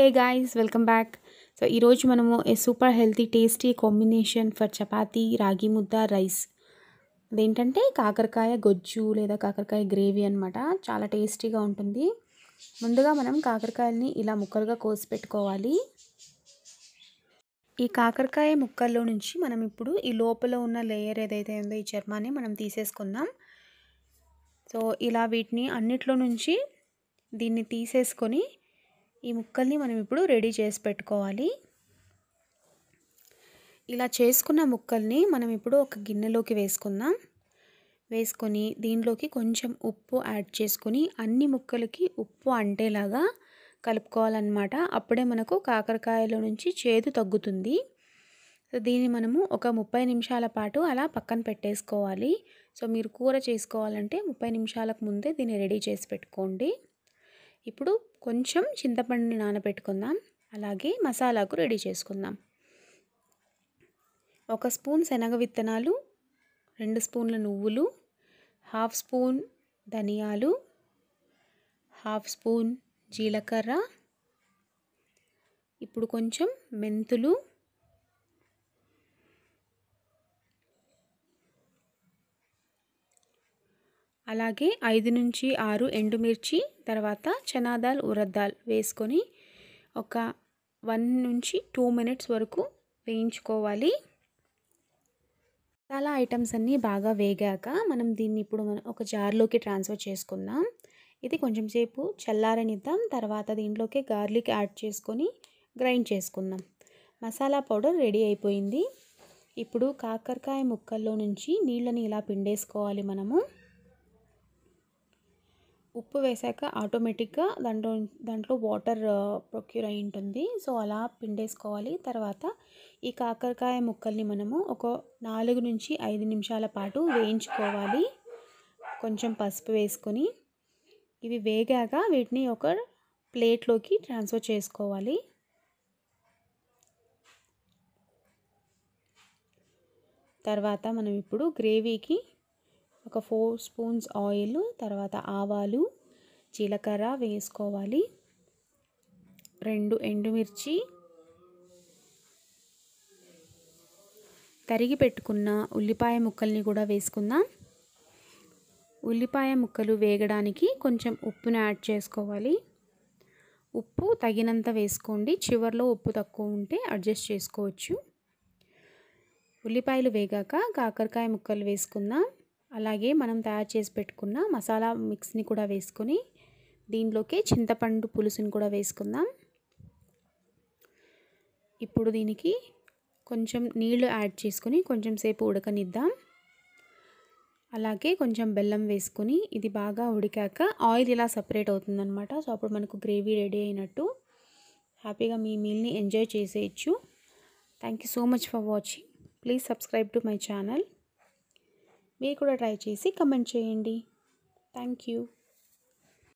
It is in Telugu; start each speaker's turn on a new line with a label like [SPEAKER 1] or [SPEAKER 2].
[SPEAKER 1] హే గాయస్ వెల్కమ్ బ్యాక్ సో ఈరోజు మనము a super healthy tasty combination for chapati ragi mudda rice అదేంటంటే కాకరకాయ గొజ్జు లేదా కాకరకాయ గ్రేవీ అనమాట చాలా టేస్టీగా ఉంటుంది ముందుగా మనం కాకరకాయలని ఇలా ముక్కలుగా కోసి పెట్టుకోవాలి ఈ కాకరకాయ ముక్కల్లో నుంచి మనం ఇప్పుడు ఈ లోపల ఉన్న లేయర్ ఏదైతే ఉందో ఈ చర్మాన్ని మనం తీసేసుకుందాం సో ఇలా వీటిని అన్నిట్లో నుంచి దీన్ని తీసేసుకొని ఈ ముక్కల్ని మనం ఇప్పుడు రెడీ చేసి పెట్టుకోవాలి ఇలా చేసుకున్న ముక్కల్ని మనం ఇప్పుడు ఒక గిన్నెలోకి వేసుకుందాం వేసుకొని దీనిలోకి కొంచెం ఉప్పు యాడ్ చేసుకొని అన్ని ముక్కలకి ఉప్పు అంటేలాగా కలుపుకోవాలన్నమాట అప్పుడే మనకు కాకరకాయలో నుంచి చేదు తగ్గుతుంది సో దీన్ని మనము ఒక ముప్పై నిమిషాల పాటు అలా పక్కన పెట్టేసుకోవాలి సో మీరు కూర చేసుకోవాలంటే ముప్పై నిమిషాలకు ముందే దీన్ని రెడీ చేసి పెట్టుకోండి ఇప్పుడు కొంచెం చింతపండుని నానబెట్టుకుందాం అలాగే మసాలాకు రెడీ చేసుకుందాం ఒక స్పూన్ శనగ విత్తనాలు రెండు స్పూన్ల నువ్వులు హాఫ్ స్పూన్ ధనియాలు హాఫ్ స్పూన్ జీలకర్ర ఇప్పుడు కొంచెం మెంతులు అలాగే ఐదు నుంచి ఆరు ఎండుమిర్చి తర్వాత చనాదాల్ ఉరద్దాల్ వేసుకొని ఒక వన్ నుంచి టూ మినిట్స్ వరకు వేయించుకోవాలి మసాలా ఐటమ్స్ అన్నీ బాగా వేగాక మనం దీన్ని ఇప్పుడు మనం ఒక జార్లోకి ట్రాన్స్ఫర్ చేసుకుందాం ఇది కొంచెం సేపు చల్లారనిద్దాం తర్వాత దీంట్లోకి గార్లిక్ యాడ్ చేసుకొని గ్రైండ్ చేసుకుందాం మసాలా పౌడర్ రెడీ అయిపోయింది ఇప్పుడు కాకరకాయ ముక్కల్లో నుంచి నీళ్ళని ఇలా పిండేసుకోవాలి మనము ఉప్పు వేసాక ఆటోమేటిక్గా దాంట్లో దాంట్లో వాటర్ ప్రొక్యూర్ అయి ఉంటుంది సో అలా పిండేసుకోవాలి తర్వాత ఈ కాకరకాయ ముక్కల్ని మనము ఒక నాలుగు నుంచి ఐదు నిమిషాల పాటు వేయించుకోవాలి కొంచెం పసుపు వేసుకొని ఇవి వేగాక వీటిని ఒక ప్లేట్లోకి ట్రాన్స్ఫర్ చేసుకోవాలి తర్వాత మనం ఇప్పుడు గ్రేవీకి ఒక ఫోర్ స్పూన్స్ ఆయిల్ తర్వాత ఆవాలు జీలకర్ర వేసుకోవాలి రెండు ఎండుమిర్చి తరిగి పెట్టుకున్న ఉల్లిపాయ ముక్కల్ని కూడా వేసుకుందాం ఉల్లిపాయ ముక్కలు వేగడానికి కొంచెం ఉప్పును యాడ్ చేసుకోవాలి ఉప్పు తగినంత వేసుకోండి చివరిలో ఉప్పు తక్కువ ఉంటే అడ్జస్ట్ చేసుకోవచ్చు ఉల్లిపాయలు వేగాక కాకరకాయ ముక్కలు వేసుకుందాం అలాగే మనం తయారు చేసి పెట్టుకున్న మసాలా మిక్స్ని కూడా వేసుకొని దీనిలోకి చింతపండు పులుసుని కూడా వేసుకుందాం ఇప్పుడు దీనికి కొంచెం నీళ్లు యాడ్ చేసుకొని కొంచెం సేపు ఉడకనిద్దాం అలాగే కొంచెం బెల్లం వేసుకొని ఇది బాగా ఉడికాక ఆయిల్ ఇలా సపరేట్ అవుతుందనమాట సో అప్పుడు మనకు గ్రేవీ రెడీ అయినట్టు హ్యాపీగా మీ మీల్ని ఎంజాయ్ చేసేయచ్చు thank you so much for watching please subscribe to my channel మీరు కూడా ట్రై చేసి కమెంట్ చేయండి థ్యాంక్ యూ